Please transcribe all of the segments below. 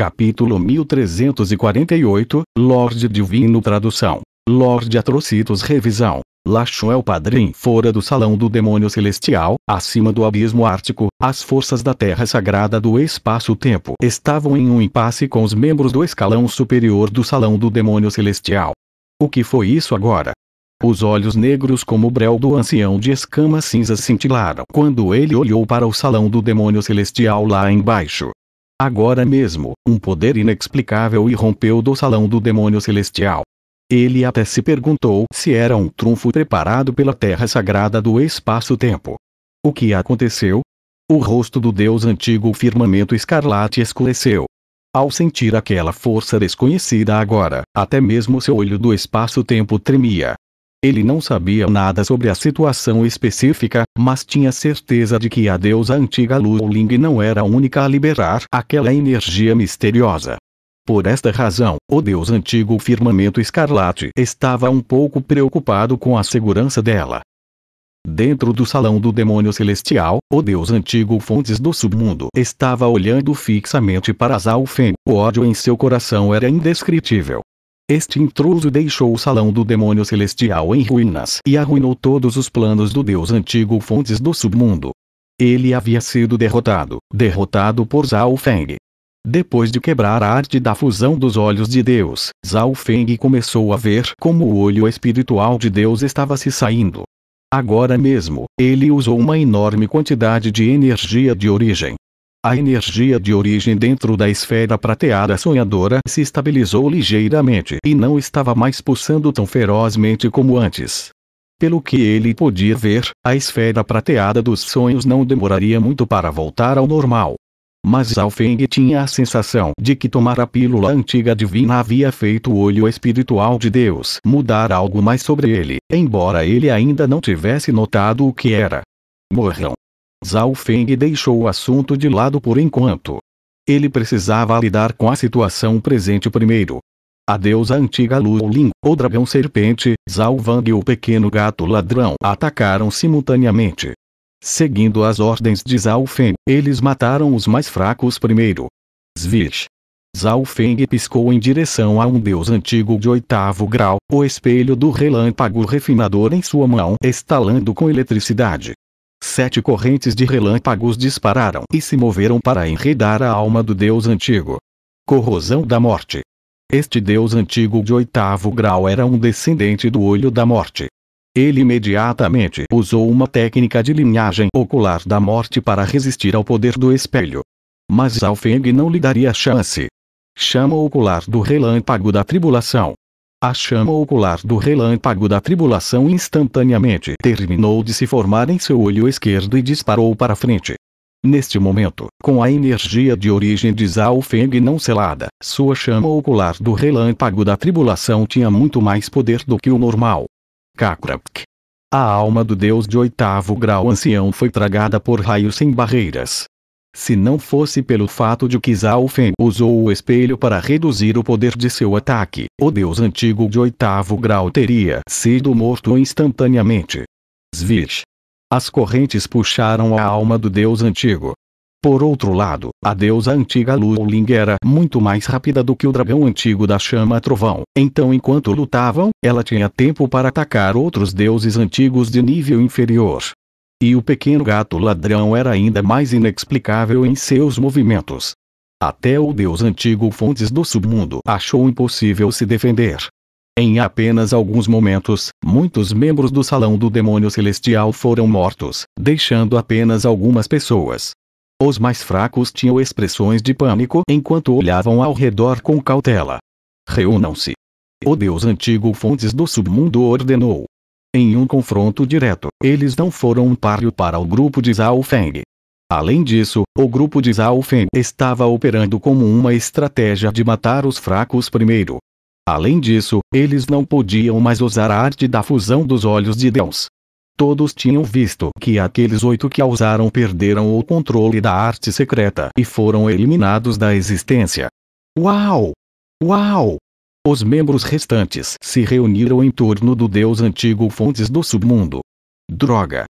Capítulo 1348, Lorde Divino Tradução. Lorde Atrocitos Revisão. Lacho é o padrinho fora do salão do demônio celestial, acima do abismo ártico, as forças da terra sagrada do espaço-tempo estavam em um impasse com os membros do escalão superior do salão do demônio celestial. O que foi isso agora? Os olhos negros como o breu do ancião de escamas cinzas cintilaram quando ele olhou para o salão do demônio celestial lá embaixo. Agora mesmo, um poder inexplicável irrompeu do salão do demônio celestial. Ele até se perguntou se era um trunfo preparado pela terra sagrada do espaço-tempo. O que aconteceu? O rosto do deus antigo firmamento escarlate escureceu. Ao sentir aquela força desconhecida agora, até mesmo seu olho do espaço-tempo tremia. Ele não sabia nada sobre a situação específica, mas tinha certeza de que a deusa antiga Luoling não era a única a liberar aquela energia misteriosa. Por esta razão, o deus antigo Firmamento Escarlate estava um pouco preocupado com a segurança dela. Dentro do salão do demônio celestial, o deus antigo Fontes do Submundo estava olhando fixamente para Zalphen. O ódio em seu coração era indescritível. Este intruso deixou o salão do demônio celestial em ruínas e arruinou todos os planos do deus antigo Fontes do submundo. Ele havia sido derrotado, derrotado por Zhao Feng. Depois de quebrar a arte da fusão dos olhos de Deus, Zhao Feng começou a ver como o olho espiritual de Deus estava se saindo. Agora mesmo, ele usou uma enorme quantidade de energia de origem a energia de origem dentro da esfera prateada sonhadora se estabilizou ligeiramente e não estava mais pulsando tão ferozmente como antes. Pelo que ele podia ver, a esfera prateada dos sonhos não demoraria muito para voltar ao normal. Mas Alfeng tinha a sensação de que tomar a pílula antiga divina havia feito o olho espiritual de Deus mudar algo mais sobre ele, embora ele ainda não tivesse notado o que era. Morram. Zhao Feng deixou o assunto de lado por enquanto. Ele precisava lidar com a situação presente primeiro. A deusa antiga Luolin, o dragão serpente, Zhao Wang e o pequeno gato ladrão atacaram simultaneamente. Seguindo as ordens de Zhao Feng, eles mataram os mais fracos primeiro. Zvish. Zhao Feng piscou em direção a um deus antigo de oitavo grau, o espelho do relâmpago refinador em sua mão estalando com eletricidade sete correntes de relâmpagos dispararam e se moveram para enredar a alma do deus antigo. Corrosão da morte. Este deus antigo de oitavo grau era um descendente do olho da morte. Ele imediatamente usou uma técnica de linhagem ocular da morte para resistir ao poder do espelho. Mas Zalfeng não lhe daria chance. Chama ocular do relâmpago da tribulação. A chama ocular do relâmpago da tribulação instantaneamente terminou de se formar em seu olho esquerdo e disparou para frente. Neste momento, com a energia de origem de Zhao Feng não selada, sua chama ocular do relâmpago da tribulação tinha muito mais poder do que o normal. Kakrak. A alma do deus de oitavo grau ancião foi tragada por raios sem barreiras, se não fosse pelo fato de que Zhao Fen usou o espelho para reduzir o poder de seu ataque, o deus antigo de oitavo grau teria sido morto instantaneamente. Svish. As correntes puxaram a alma do deus antigo. Por outro lado, a deusa antiga Luoling era muito mais rápida do que o dragão antigo da chama Trovão, então enquanto lutavam, ela tinha tempo para atacar outros deuses antigos de nível inferior. E o pequeno gato ladrão era ainda mais inexplicável em seus movimentos. Até o deus antigo Fontes do submundo achou impossível se defender. Em apenas alguns momentos, muitos membros do Salão do Demônio Celestial foram mortos, deixando apenas algumas pessoas. Os mais fracos tinham expressões de pânico enquanto olhavam ao redor com cautela. Reúnam-se. O deus antigo Fontes do Submundo ordenou. Em um confronto direto, eles não foram um páreo para o grupo de Zhao Feng. Além disso, o grupo de Zhao Feng estava operando como uma estratégia de matar os fracos primeiro. Além disso, eles não podiam mais usar a arte da fusão dos olhos de Deus. Todos tinham visto que aqueles oito que a usaram perderam o controle da arte secreta e foram eliminados da existência. Uau! Uau! Os membros restantes se reuniram em torno do deus antigo Fontes do submundo. Droga!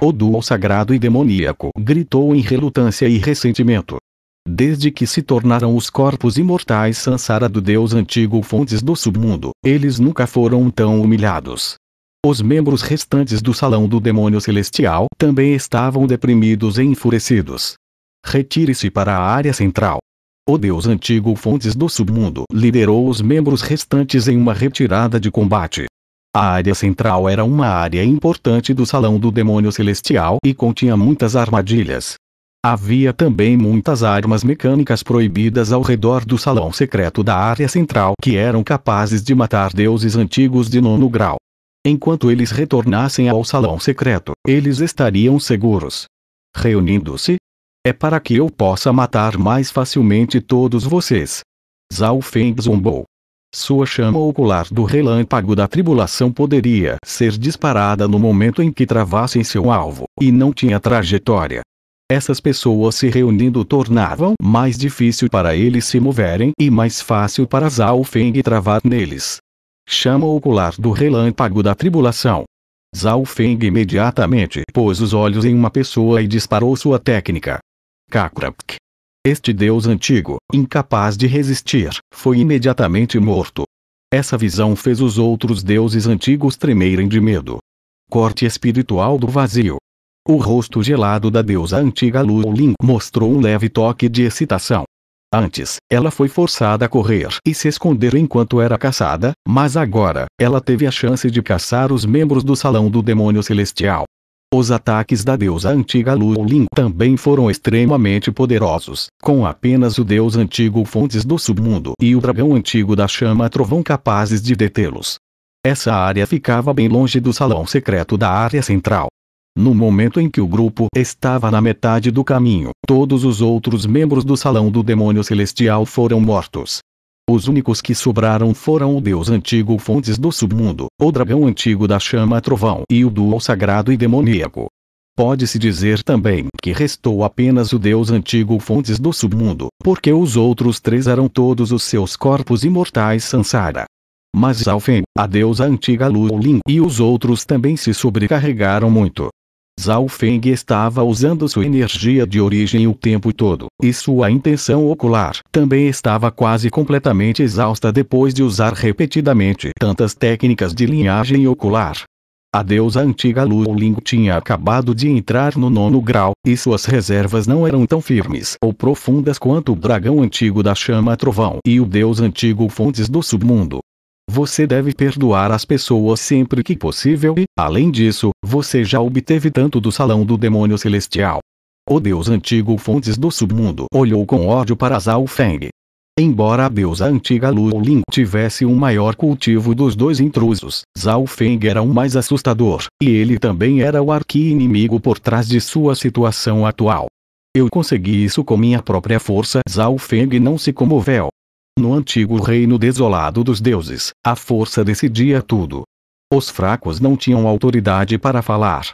O duo sagrado e demoníaco gritou em relutância e ressentimento. Desde que se tornaram os corpos imortais Sansara do deus antigo Fontes do submundo, eles nunca foram tão humilhados. Os membros restantes do salão do demônio celestial também estavam deprimidos e enfurecidos. Retire-se para a área central. O deus antigo Fontes do submundo liderou os membros restantes em uma retirada de combate. A área central era uma área importante do Salão do Demônio Celestial e continha muitas armadilhas. Havia também muitas armas mecânicas proibidas ao redor do salão secreto da área central que eram capazes de matar deuses antigos de nono grau. Enquanto eles retornassem ao salão secreto, eles estariam seguros. Reunindo-se, é para que eu possa matar mais facilmente todos vocês. Zhao Feng zombou. Sua chama ocular do relâmpago da tribulação poderia ser disparada no momento em que travassem seu alvo, e não tinha trajetória. Essas pessoas se reunindo tornavam mais difícil para eles se moverem e mais fácil para Zhao Feng travar neles. Chama ocular do relâmpago da tribulação. Zhao Feng imediatamente pôs os olhos em uma pessoa e disparou sua técnica. Kakrak. Este deus antigo, incapaz de resistir, foi imediatamente morto. Essa visão fez os outros deuses antigos tremerem de medo. Corte espiritual do vazio. O rosto gelado da deusa antiga Luling mostrou um leve toque de excitação. Antes, ela foi forçada a correr e se esconder enquanto era caçada, mas agora, ela teve a chance de caçar os membros do Salão do Demônio Celestial. Os ataques da deusa antiga Lulin também foram extremamente poderosos, com apenas o deus antigo Fontes do Submundo e o dragão antigo da Chama Trovão capazes de detê-los. Essa área ficava bem longe do salão secreto da área central. No momento em que o grupo estava na metade do caminho, todos os outros membros do Salão do Demônio Celestial foram mortos, os únicos que sobraram foram o deus antigo Fontes do Submundo, o dragão antigo da chama Trovão e o duo sagrado e demoníaco. Pode-se dizer também que restou apenas o deus antigo Fontes do Submundo, porque os outros três eram todos os seus corpos imortais Sansara. Mas Alfen, a deusa antiga Lulin e os outros também se sobrecarregaram muito. Zhao Feng estava usando sua energia de origem o tempo todo, e sua intenção ocular também estava quase completamente exausta depois de usar repetidamente tantas técnicas de linhagem ocular. A deusa antiga Lu Ling tinha acabado de entrar no nono grau, e suas reservas não eram tão firmes ou profundas quanto o dragão antigo da chama trovão e o deus antigo fontes do submundo. Você deve perdoar as pessoas sempre que possível e, além disso, você já obteve tanto do salão do demônio celestial. O deus antigo Fontes do submundo olhou com ódio para Zhao Feng. Embora a deusa antiga Lulin tivesse um maior cultivo dos dois intrusos, Zhao Feng era o mais assustador, e ele também era o arqui-inimigo por trás de sua situação atual. Eu consegui isso com minha própria força. Zhao Feng não se comoveu, no antigo reino desolado dos deuses, a força decidia tudo. Os fracos não tinham autoridade para falar.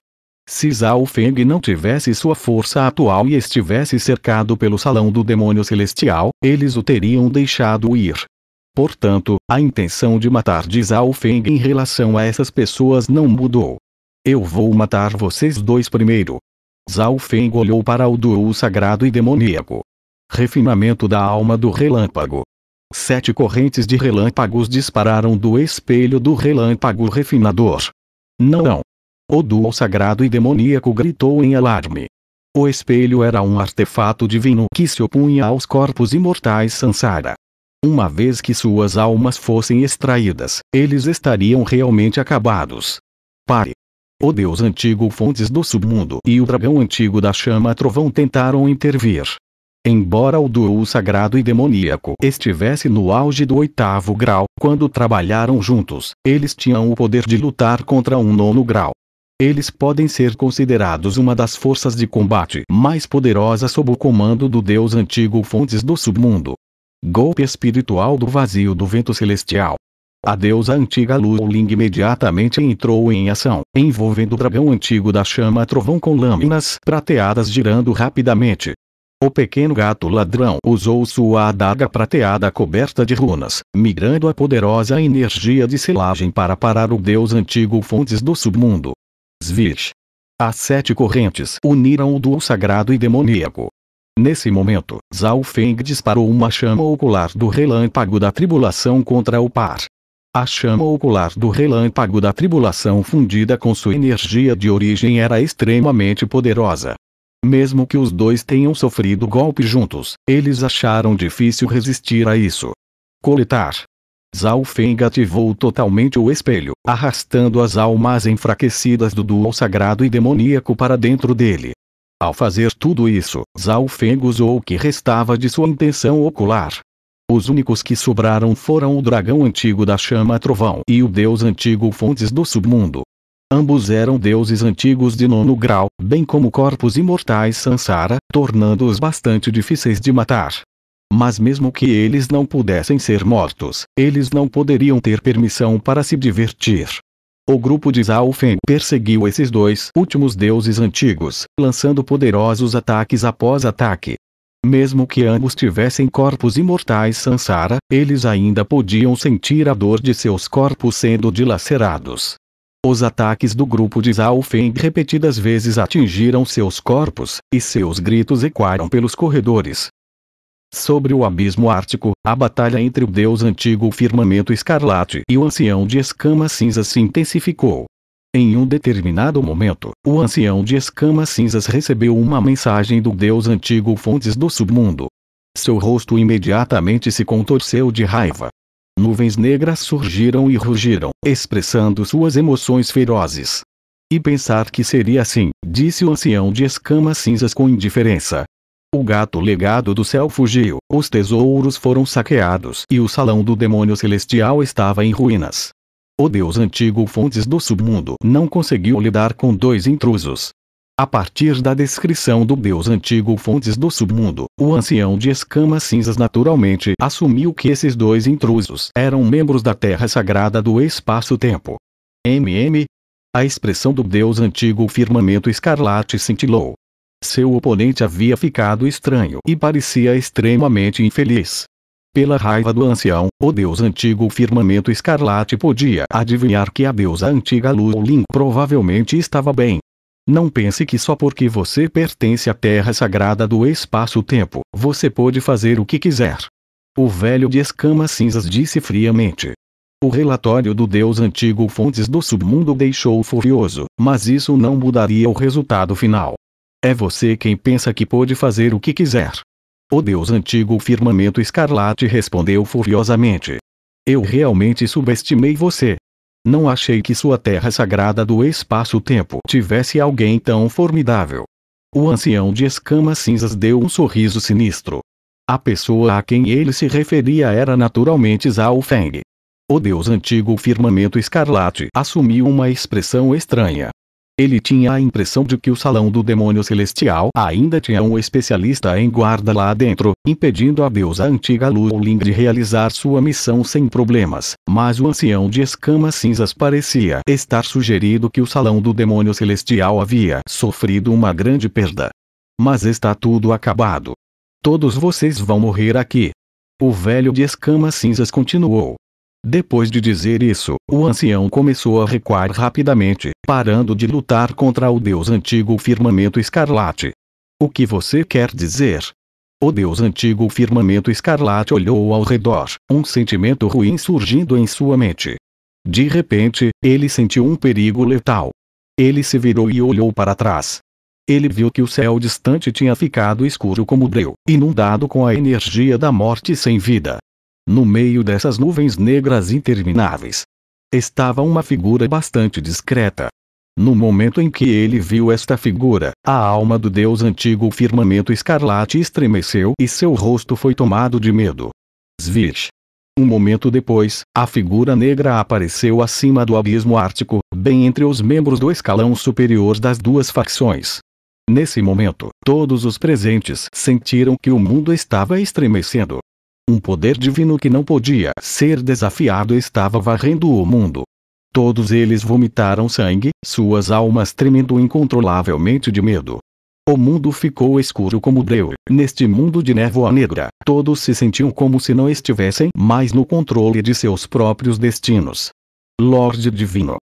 Se Zhao Feng não tivesse sua força atual e estivesse cercado pelo salão do demônio celestial, eles o teriam deixado ir. Portanto, a intenção de matar de Zhao Feng em relação a essas pessoas não mudou. Eu vou matar vocês dois primeiro. Zhao Feng olhou para o duo sagrado e demoníaco. Refinamento da alma do relâmpago. Sete correntes de relâmpagos dispararam do espelho do relâmpago refinador. Não! não. O duo sagrado e demoníaco gritou em alarme. O espelho era um artefato divino que se opunha aos corpos imortais Sansara. Uma vez que suas almas fossem extraídas, eles estariam realmente acabados. Pare! O deus antigo Fontes do Submundo e o dragão antigo da Chama Trovão tentaram intervir, Embora o duo sagrado e demoníaco estivesse no auge do oitavo grau, quando trabalharam juntos, eles tinham o poder de lutar contra um nono grau. Eles podem ser considerados uma das forças de combate mais poderosas sob o comando do deus antigo Fontes do Submundo. Golpe espiritual do vazio do vento celestial. A deusa antiga Luling imediatamente entrou em ação, envolvendo o dragão antigo da chama trovão com lâminas prateadas girando rapidamente, o pequeno gato ladrão usou sua adaga prateada coberta de runas, migrando a poderosa energia de selagem para parar o deus antigo Fontes do submundo. Svish. As sete correntes uniram o duo sagrado e demoníaco. Nesse momento, Zhao Feng disparou uma chama ocular do relâmpago da tribulação contra o par. A chama ocular do relâmpago da tribulação fundida com sua energia de origem era extremamente poderosa. Mesmo que os dois tenham sofrido golpe juntos, eles acharam difícil resistir a isso. Coletar. Zhao ativou totalmente o espelho, arrastando as almas enfraquecidas do duo sagrado e demoníaco para dentro dele. Ao fazer tudo isso, Zhao usou o que restava de sua intenção ocular. Os únicos que sobraram foram o dragão antigo da chama trovão e o deus antigo fontes do submundo, Ambos eram deuses antigos de nono grau, bem como corpos imortais Sansara, tornando-os bastante difíceis de matar. Mas mesmo que eles não pudessem ser mortos, eles não poderiam ter permissão para se divertir. O grupo de Zalfen perseguiu esses dois últimos deuses antigos, lançando poderosos ataques após ataque. Mesmo que ambos tivessem corpos imortais Sansara, eles ainda podiam sentir a dor de seus corpos sendo dilacerados. Os ataques do grupo de Zhao Feng repetidas vezes atingiram seus corpos, e seus gritos ecoaram pelos corredores. Sobre o abismo ártico, a batalha entre o deus antigo firmamento escarlate e o ancião de escama cinza se intensificou. Em um determinado momento, o ancião de escamas cinzas recebeu uma mensagem do deus antigo Fontes do Submundo. Seu rosto imediatamente se contorceu de raiva, nuvens negras surgiram e rugiram, expressando suas emoções ferozes. E pensar que seria assim, disse o ancião de escamas cinzas com indiferença. O gato legado do céu fugiu, os tesouros foram saqueados e o salão do demônio celestial estava em ruínas. O deus antigo Fontes do submundo não conseguiu lidar com dois intrusos, a partir da descrição do deus antigo Fontes do submundo, o ancião de escamas cinzas naturalmente assumiu que esses dois intrusos eram membros da terra sagrada do espaço-tempo. MM? A expressão do deus antigo firmamento escarlate cintilou. Seu oponente havia ficado estranho e parecia extremamente infeliz. Pela raiva do ancião, o deus antigo firmamento escarlate podia adivinhar que a deusa antiga Lin provavelmente estava bem, não pense que só porque você pertence à terra sagrada do espaço-tempo, você pode fazer o que quiser. O velho de escamas cinzas disse friamente. O relatório do deus antigo Fontes do Submundo deixou furioso, mas isso não mudaria o resultado final. É você quem pensa que pode fazer o que quiser. O deus antigo Firmamento Escarlate respondeu furiosamente. Eu realmente subestimei você, não achei que sua terra sagrada do espaço-tempo tivesse alguém tão formidável. O ancião de escamas cinzas deu um sorriso sinistro. A pessoa a quem ele se referia era naturalmente Zhao Feng. O deus antigo firmamento escarlate assumiu uma expressão estranha, ele tinha a impressão de que o salão do demônio celestial ainda tinha um especialista em guarda lá dentro, impedindo a deusa antiga Luling de realizar sua missão sem problemas, mas o ancião de escamas cinzas parecia estar sugerido que o salão do demônio celestial havia sofrido uma grande perda. Mas está tudo acabado. Todos vocês vão morrer aqui. O velho de escamas cinzas continuou, depois de dizer isso, o ancião começou a recuar rapidamente, parando de lutar contra o deus antigo firmamento escarlate. O que você quer dizer? O deus antigo firmamento escarlate olhou ao redor, um sentimento ruim surgindo em sua mente. De repente, ele sentiu um perigo letal. Ele se virou e olhou para trás. Ele viu que o céu distante tinha ficado escuro como breu, inundado com a energia da morte sem vida. No meio dessas nuvens negras intermináveis, estava uma figura bastante discreta. No momento em que ele viu esta figura, a alma do deus antigo firmamento escarlate estremeceu e seu rosto foi tomado de medo. Svish. Um momento depois, a figura negra apareceu acima do abismo ártico, bem entre os membros do escalão superior das duas facções. Nesse momento, todos os presentes sentiram que o mundo estava estremecendo. Um poder divino que não podia ser desafiado estava varrendo o mundo. Todos eles vomitaram sangue, suas almas tremendo incontrolavelmente de medo. O mundo ficou escuro como breu. Neste mundo de névoa negra, todos se sentiam como se não estivessem mais no controle de seus próprios destinos. Lorde Divino.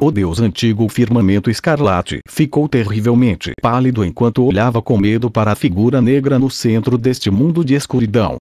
O deus antigo firmamento escarlate ficou terrivelmente pálido enquanto olhava com medo para a figura negra no centro deste mundo de escuridão.